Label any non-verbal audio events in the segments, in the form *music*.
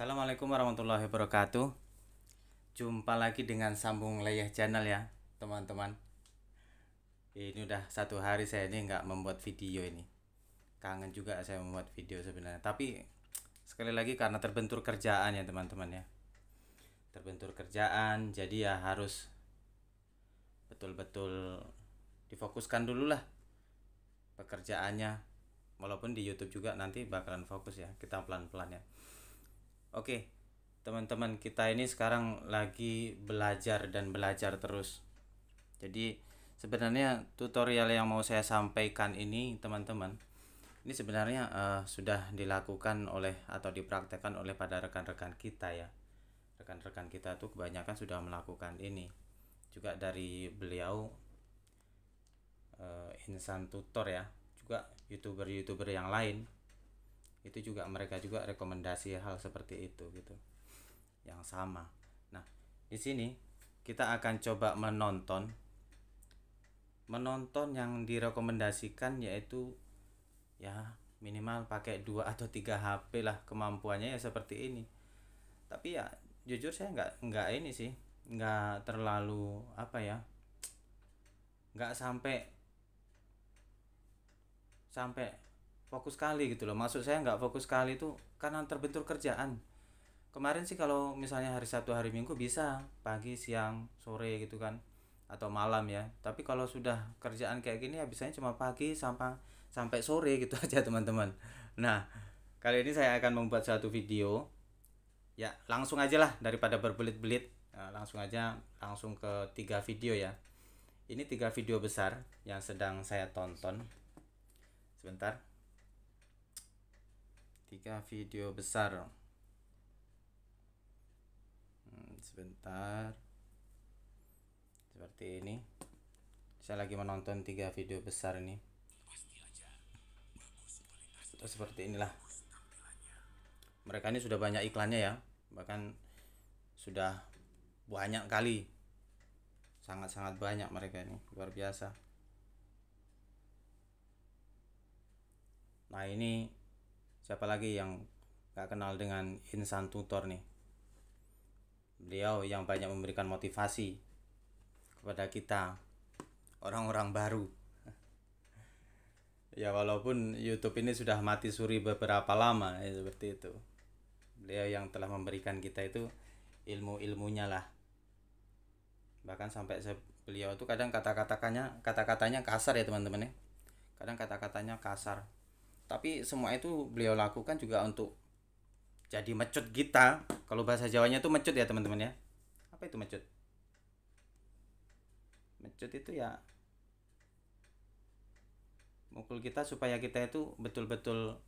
Assalamualaikum warahmatullahi wabarakatuh Jumpa lagi dengan sambung leyeh channel ya teman-teman Ini udah satu hari saya ini nggak membuat video ini Kangen juga saya membuat video sebenarnya Tapi sekali lagi karena terbentur kerjaan ya teman-teman ya Terbentur kerjaan jadi ya harus betul-betul difokuskan dulu lah pekerjaannya Walaupun di Youtube juga nanti bakalan fokus ya kita pelan-pelan ya Oke, teman-teman kita ini sekarang lagi belajar dan belajar terus. Jadi sebenarnya tutorial yang mau saya sampaikan ini teman-teman ini sebenarnya uh, sudah dilakukan oleh atau dipraktekkan oleh pada rekan-rekan kita ya. Rekan-rekan kita tuh kebanyakan sudah melakukan ini. Juga dari beliau uh, Insan Tutor ya, juga YouTuber-YouTuber yang lain itu juga mereka juga rekomendasi hal seperti itu gitu yang sama nah di sini kita akan coba menonton menonton yang direkomendasikan yaitu ya minimal pakai dua atau tiga HP lah kemampuannya ya seperti ini tapi ya jujur saya nggak nggak ini sih nggak terlalu apa ya nggak sampai sampai fokus sekali gitu loh maksud saya nggak fokus sekali itu karena terbentur kerjaan kemarin sih kalau misalnya hari Sabtu hari Minggu bisa pagi siang sore gitu kan atau malam ya tapi kalau sudah kerjaan kayak gini ya biasanya cuma pagi sampai sampai sore gitu *laughs* aja teman-teman nah kali ini saya akan membuat satu video ya langsung aja lah daripada berbelit-belit nah, langsung aja langsung ke tiga video ya ini tiga video besar yang sedang saya tonton sebentar tiga video besar hmm, sebentar seperti ini saya lagi menonton tiga video besar ini Terus seperti inilah mereka ini sudah banyak iklannya ya bahkan sudah banyak kali sangat-sangat banyak mereka ini luar biasa nah ini siapa lagi yang gak kenal dengan Insan Tutor nih beliau yang banyak memberikan motivasi kepada kita orang-orang baru ya walaupun YouTube ini sudah mati suri beberapa lama ya seperti itu beliau yang telah memberikan kita itu ilmu-ilmunya lah bahkan sampai beliau itu kadang kata-katanya kata-katanya kasar ya teman-teman ya kadang kata-katanya kasar tapi semua itu beliau lakukan juga untuk jadi mecut kita kalau bahasa Jawanya itu mecut ya teman-teman ya apa itu mecut mecut itu ya mukul kita supaya kita itu betul-betul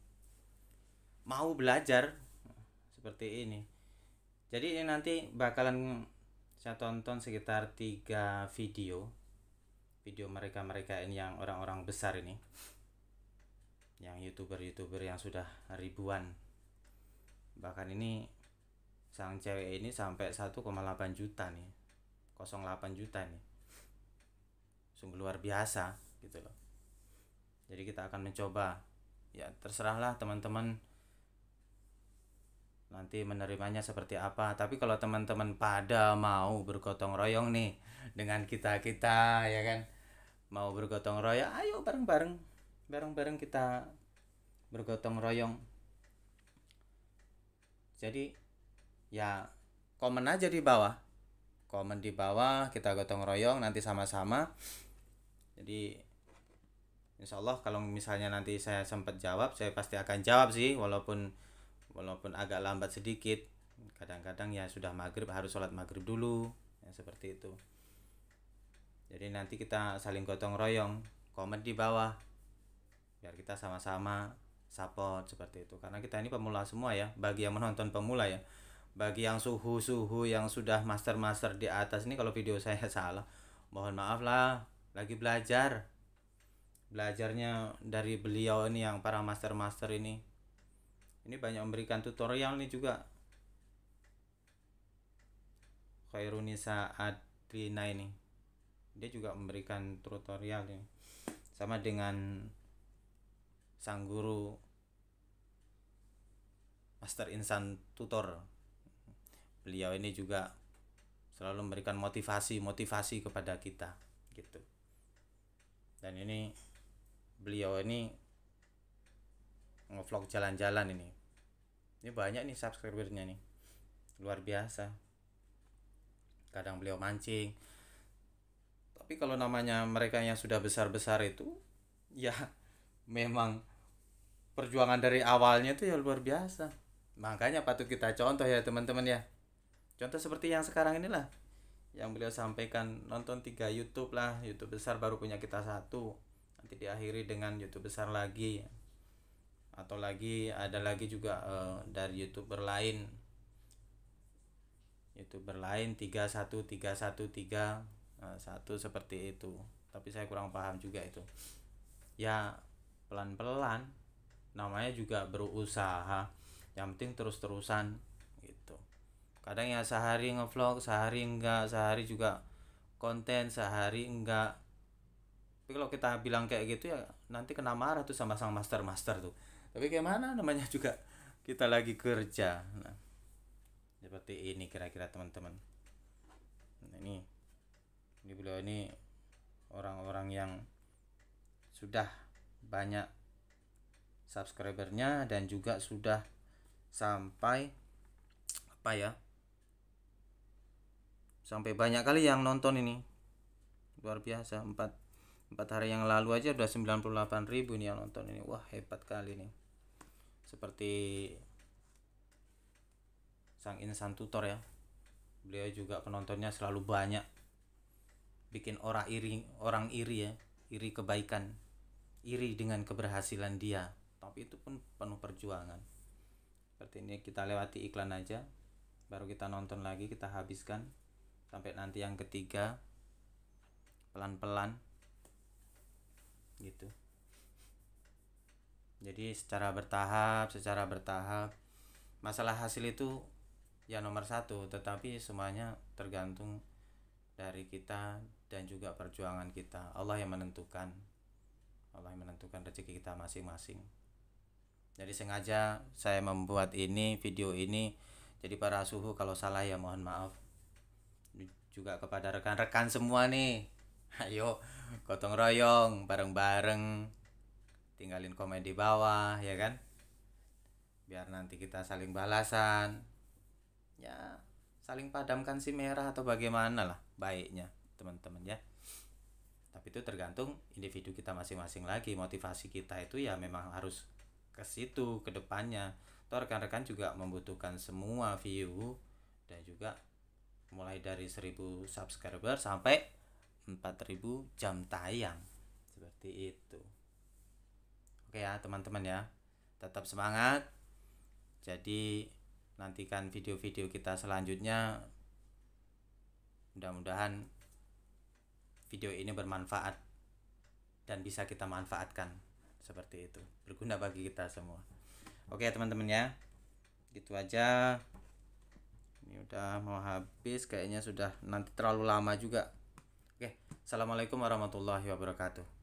mau belajar seperti ini jadi ini nanti bakalan saya tonton sekitar tiga video video mereka-mereka ini yang orang-orang besar ini yang youtuber-youtuber yang sudah ribuan bahkan ini sang cewek ini sampai 1,8 juta nih 08 juta nih sungguh luar biasa gitu loh jadi kita akan mencoba ya terserahlah teman-teman nanti menerimanya seperti apa tapi kalau teman-teman pada mau bergotong royong nih dengan kita kita ya kan mau bergotong royong ayo bareng-bareng bareng-bareng kita bergotong royong jadi ya komen aja di bawah komen di bawah kita gotong royong nanti sama-sama jadi insya Allah kalau misalnya nanti saya sempat jawab saya pasti akan jawab sih walaupun walaupun agak lambat sedikit kadang-kadang ya sudah maghrib harus sholat maghrib dulu ya, seperti itu jadi nanti kita saling gotong royong komen di bawah biar kita sama-sama support seperti itu karena kita ini pemula semua ya bagi yang menonton pemula ya bagi yang suhu-suhu yang sudah master-master di atas ini kalau video saya *laughs* salah mohon maaf lah lagi belajar belajarnya dari beliau ini yang para master-master ini ini banyak memberikan tutorial nih juga Khairunisa Adrina ini dia juga memberikan tutorial ini sama dengan sang guru Master Insan Tutor. Beliau ini juga selalu memberikan motivasi-motivasi kepada kita gitu. Dan ini beliau ini ngevlog jalan-jalan ini. Ini banyak nih subscribernya nih. Luar biasa. Kadang beliau mancing. Tapi kalau namanya mereka yang sudah besar-besar itu ya *laughs* memang perjuangan dari awalnya itu ya luar biasa makanya patut kita contoh ya teman-teman ya contoh seperti yang sekarang inilah yang beliau sampaikan nonton tiga YouTube lah YouTube besar baru punya kita satu nanti diakhiri dengan YouTube besar lagi atau lagi ada lagi juga uh, dari youtuber lain youtuber lain tiga satu tiga satu tiga eh, satu seperti itu tapi saya kurang paham juga itu ya pelan pelan namanya juga berusaha yang penting terus-terusan gitu kadang ya sehari ngevlog sehari enggak sehari juga konten sehari enggak tapi kalau kita bilang kayak gitu ya nanti kena marah tuh sama sang master master tuh tapi kayak namanya juga kita lagi kerja nah, seperti ini kira-kira teman-teman nah, ini ini beliau ini orang-orang yang sudah banyak subscribernya dan juga sudah sampai apa ya sampai banyak kali yang nonton ini luar biasa empat empat hari yang lalu aja udah 98 ribu nih yang nonton ini wah hebat kali nih seperti sang insan tutor ya beliau juga penontonnya selalu banyak bikin orang iri orang iri ya iri kebaikan iri dengan keberhasilan dia tapi itu pun penuh perjuangan seperti ini kita lewati iklan aja baru kita nonton lagi kita habiskan sampai nanti yang ketiga pelan-pelan gitu jadi secara bertahap secara bertahap masalah hasil itu ya nomor satu tetapi semuanya tergantung dari kita dan juga perjuangan kita Allah yang menentukan Allah yang menentukan rezeki kita masing-masing jadi sengaja saya membuat ini video ini jadi para suhu kalau salah ya mohon maaf juga kepada rekan-rekan semua nih *laughs* ayo gotong royong bareng-bareng tinggalin komen di bawah ya kan biar nanti kita saling balasan ya saling padamkan si merah atau bagaimana lah baiknya teman-teman ya tapi itu tergantung individu kita masing-masing lagi motivasi kita itu ya memang harus ke situ ke depannya. atau rekan-rekan juga membutuhkan semua view dan juga mulai dari 1000 subscriber sampai 4000 jam tayang. Seperti itu. Oke ya, teman-teman ya. Tetap semangat. Jadi nantikan video-video kita selanjutnya. Mudah-mudahan video ini bermanfaat dan bisa kita manfaatkan seperti itu berguna bagi kita semua oke teman-teman ya gitu aja ini udah mau habis kayaknya sudah nanti terlalu lama juga oke assalamualaikum warahmatullahi wabarakatuh